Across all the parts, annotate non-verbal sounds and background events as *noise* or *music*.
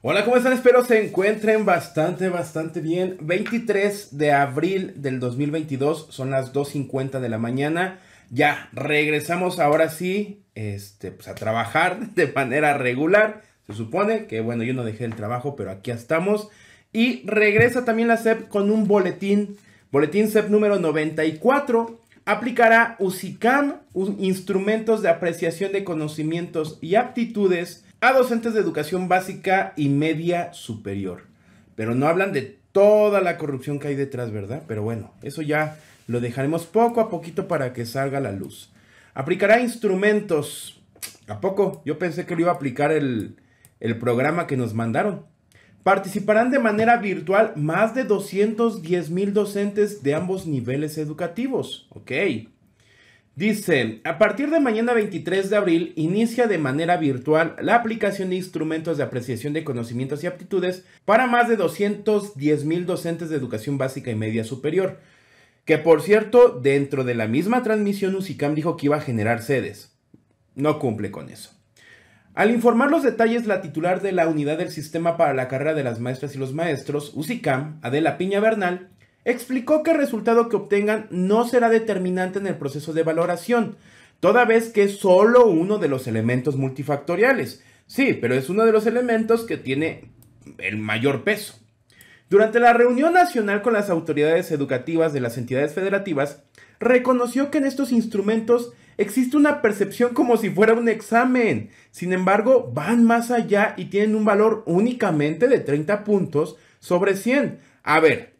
Hola, ¿cómo están? Espero se encuentren bastante, bastante bien. 23 de abril del 2022, son las 2.50 de la mañana. Ya, regresamos ahora sí este, pues, a trabajar *laughs* de manera regular. Se supone que, bueno, yo no dejé el trabajo, pero aquí estamos. Y regresa también la SEP con un boletín, boletín SEP número 94. Aplicará un instrumentos de apreciación de conocimientos y aptitudes a docentes de educación básica y media superior. Pero no hablan de toda la corrupción que hay detrás, ¿verdad? Pero bueno, eso ya lo dejaremos poco a poquito para que salga la luz. Aplicará instrumentos. ¿A poco? Yo pensé que lo iba a aplicar el, el programa que nos mandaron. Participarán de manera virtual más de 210 mil docentes de ambos niveles educativos. Ok. Dice, a partir de mañana 23 de abril inicia de manera virtual la aplicación de instrumentos de apreciación de conocimientos y aptitudes para más de 210 mil docentes de educación básica y media superior. Que por cierto, dentro de la misma transmisión UCICAM dijo que iba a generar sedes. No cumple con eso. Al informar los detalles, la titular de la unidad del sistema para la carrera de las maestras y los maestros, UCICAM, Adela Piña Bernal, explicó que el resultado que obtengan no será determinante en el proceso de valoración, toda vez que es solo uno de los elementos multifactoriales. Sí, pero es uno de los elementos que tiene el mayor peso. Durante la reunión nacional con las autoridades educativas de las entidades federativas, reconoció que en estos instrumentos existe una percepción como si fuera un examen. Sin embargo, van más allá y tienen un valor únicamente de 30 puntos sobre 100. A ver,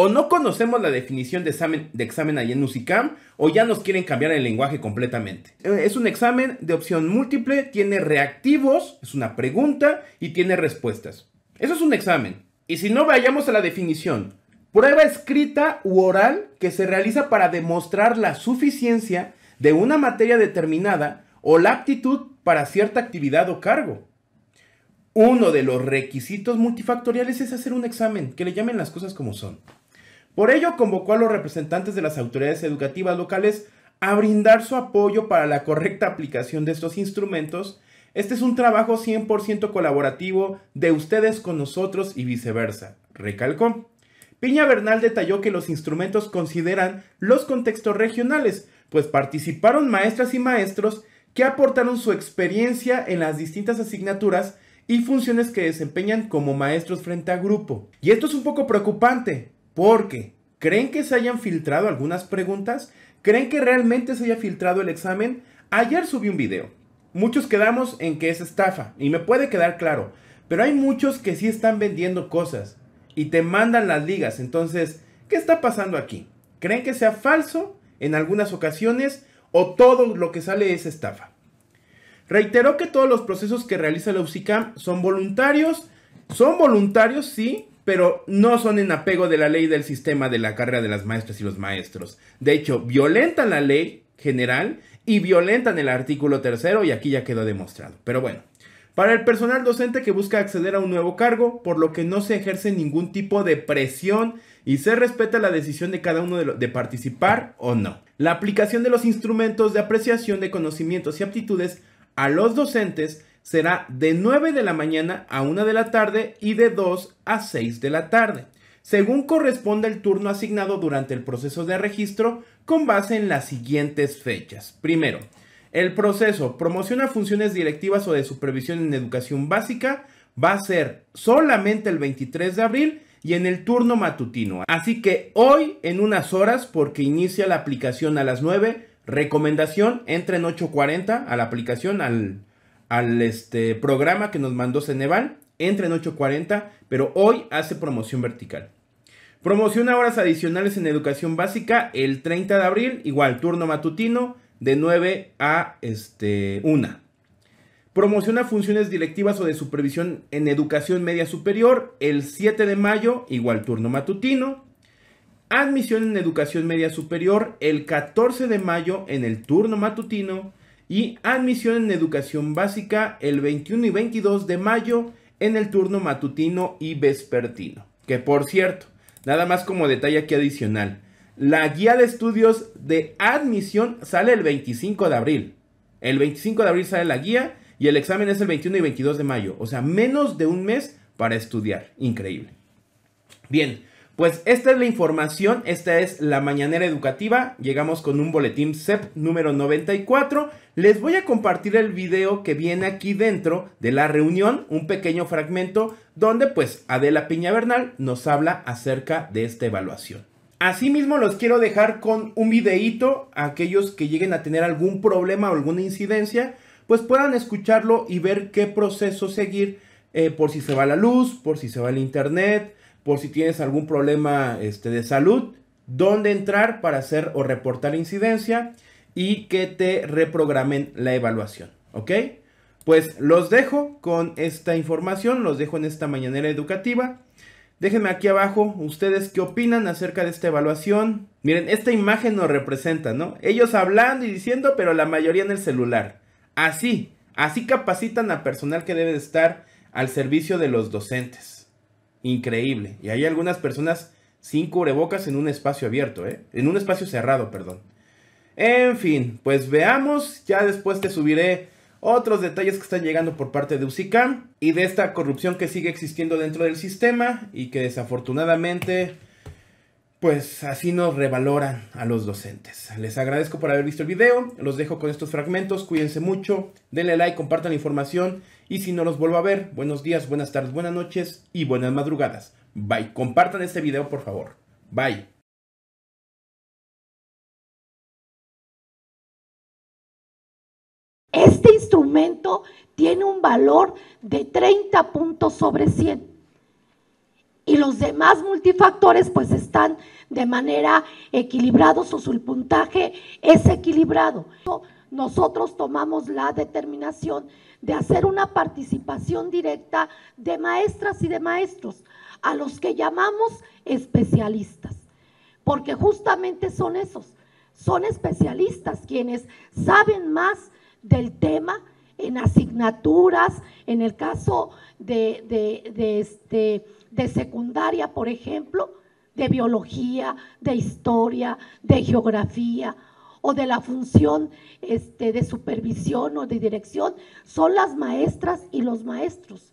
o no conocemos la definición de examen, de ahí en UCICAM o ya nos quieren cambiar el lenguaje completamente. Eh, es un examen de opción múltiple, tiene reactivos, es una pregunta y tiene respuestas. Eso es un examen. Y si no, vayamos a la definición. Prueba escrita u oral que se realiza para demostrar la suficiencia de una materia determinada o la aptitud para cierta actividad o cargo. Uno de los requisitos multifactoriales es hacer un examen, que le llamen las cosas como son. Por ello convocó a los representantes de las autoridades educativas locales a brindar su apoyo para la correcta aplicación de estos instrumentos. Este es un trabajo 100% colaborativo de ustedes con nosotros y viceversa, recalcó. Piña Bernal detalló que los instrumentos consideran los contextos regionales, pues participaron maestras y maestros que aportaron su experiencia en las distintas asignaturas y funciones que desempeñan como maestros frente a grupo. Y esto es un poco preocupante, porque creen que se hayan filtrado algunas preguntas, creen que realmente se haya filtrado el examen. Ayer subí un video. Muchos quedamos en que es estafa y me puede quedar claro, pero hay muchos que sí están vendiendo cosas y te mandan las ligas. Entonces, ¿qué está pasando aquí? ¿Creen que sea falso en algunas ocasiones o todo lo que sale es estafa? Reiteró que todos los procesos que realiza la UCICAM son voluntarios. Son voluntarios, sí, pero no son en apego de la ley del sistema de la carrera de las maestras y los maestros. De hecho, violentan la ley general y violentan el artículo tercero y aquí ya quedó demostrado. Pero bueno, para el personal docente que busca acceder a un nuevo cargo, por lo que no se ejerce ningún tipo de presión y se respeta la decisión de cada uno de, de participar o no. La aplicación de los instrumentos de apreciación de conocimientos y aptitudes a los docentes será de 9 de la mañana a 1 de la tarde y de 2 a 6 de la tarde, según corresponda el turno asignado durante el proceso de registro con base en las siguientes fechas. Primero, el proceso promociona funciones directivas o de supervisión en educación básica va a ser solamente el 23 de abril y en el turno matutino. Así que hoy en unas horas, porque inicia la aplicación a las 9, recomendación, entren 8.40 a la aplicación al al este programa que nos mandó Ceneval. Entra en 8.40, pero hoy hace promoción vertical. Promociona horas adicionales en educación básica el 30 de abril, igual turno matutino de 9 a este, 1. Promociona funciones directivas o de supervisión en educación media superior el 7 de mayo, igual turno matutino. Admisión en educación media superior el 14 de mayo en el turno matutino y admisión en educación básica el 21 y 22 de mayo en el turno matutino y vespertino. Que por cierto, nada más como detalle aquí adicional, la guía de estudios de admisión sale el 25 de abril. El 25 de abril sale la guía y el examen es el 21 y 22 de mayo. O sea, menos de un mes para estudiar. Increíble. Bien, pues esta es la información, esta es la mañanera educativa, llegamos con un boletín CEP número 94, les voy a compartir el video que viene aquí dentro de la reunión, un pequeño fragmento donde pues Adela Piña Bernal nos habla acerca de esta evaluación. Asimismo los quiero dejar con un videíto aquellos que lleguen a tener algún problema o alguna incidencia, pues puedan escucharlo y ver qué proceso seguir eh, por si se va la luz, por si se va el internet, por si tienes algún problema este, de salud, dónde entrar para hacer o reportar incidencia y que te reprogramen la evaluación, ¿ok? Pues los dejo con esta información, los dejo en esta mañanera educativa. Déjenme aquí abajo ustedes qué opinan acerca de esta evaluación. Miren, esta imagen nos representa, ¿no? Ellos hablando y diciendo, pero la mayoría en el celular. Así, así capacitan a personal que debe estar al servicio de los docentes. Increíble. Y hay algunas personas sin cubrebocas en un espacio abierto, ¿eh? En un espacio cerrado, perdón. En fin, pues veamos. Ya después te subiré otros detalles que están llegando por parte de UCICAM y de esta corrupción que sigue existiendo dentro del sistema y que desafortunadamente pues así nos revaloran a los docentes. Les agradezco por haber visto el video, los dejo con estos fragmentos, cuídense mucho, denle like, compartan la información y si no los vuelvo a ver, buenos días, buenas tardes, buenas noches y buenas madrugadas. Bye, compartan este video por favor. Bye. Este instrumento tiene un valor de 30 puntos sobre 100 y los demás multifactores pues están de manera equilibrados o su puntaje es equilibrado. Nosotros tomamos la determinación de hacer una participación directa de maestras y de maestros, a los que llamamos especialistas, porque justamente son esos, son especialistas quienes saben más del tema, en asignaturas, en el caso de, este, de secundaria, por ejemplo, de biología, de historia, de geografía o de la función este, de supervisión o de dirección, son las maestras y los maestros.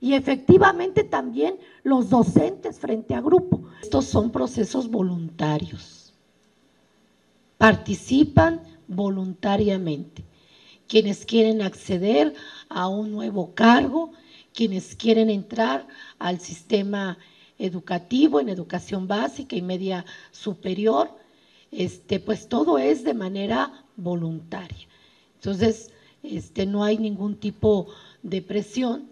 Y efectivamente también los docentes frente a grupo. Estos son procesos voluntarios. Participan voluntariamente quienes quieren acceder a un nuevo cargo, quienes quieren entrar al sistema educativo en educación básica y media superior, este, pues todo es de manera voluntaria. Entonces, este, no hay ningún tipo de presión.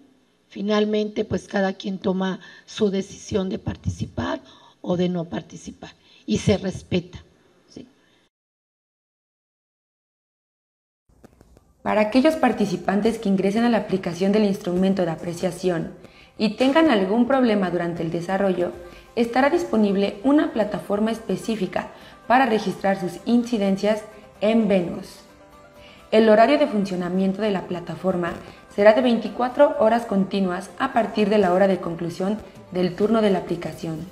Finalmente, pues cada quien toma su decisión de participar o de no participar y se respeta. Para aquellos participantes que ingresen a la aplicación del instrumento de apreciación y tengan algún problema durante el desarrollo, estará disponible una plataforma específica para registrar sus incidencias en Venus. El horario de funcionamiento de la plataforma será de 24 horas continuas a partir de la hora de conclusión del turno de la aplicación.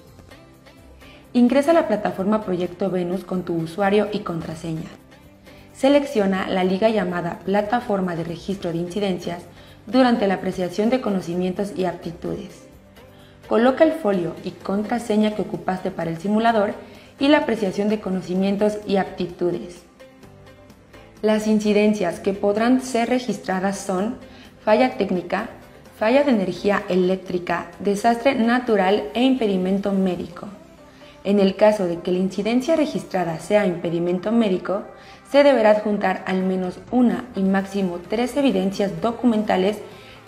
Ingresa a la plataforma Proyecto Venus con tu usuario y contraseña selecciona la liga llamada Plataforma de Registro de Incidencias durante la apreciación de conocimientos y aptitudes. Coloca el folio y contraseña que ocupaste para el simulador y la apreciación de conocimientos y aptitudes. Las incidencias que podrán ser registradas son falla técnica, falla de energía eléctrica, desastre natural e impedimento médico. En el caso de que la incidencia registrada sea impedimento médico, se deberá adjuntar al menos una y máximo tres evidencias documentales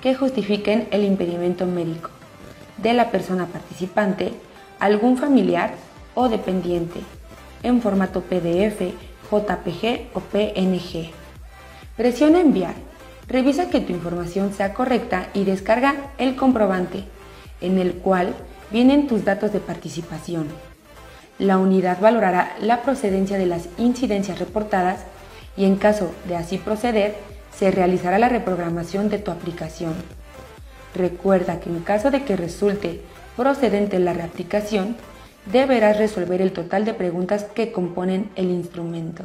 que justifiquen el impedimento médico de la persona participante, algún familiar o dependiente, en formato PDF, JPG o PNG. Presiona enviar. Revisa que tu información sea correcta y descarga el comprobante, en el cual vienen tus datos de participación la unidad valorará la procedencia de las incidencias reportadas y en caso de así proceder, se realizará la reprogramación de tu aplicación. Recuerda que en caso de que resulte procedente la reaplicación, deberás resolver el total de preguntas que componen el instrumento.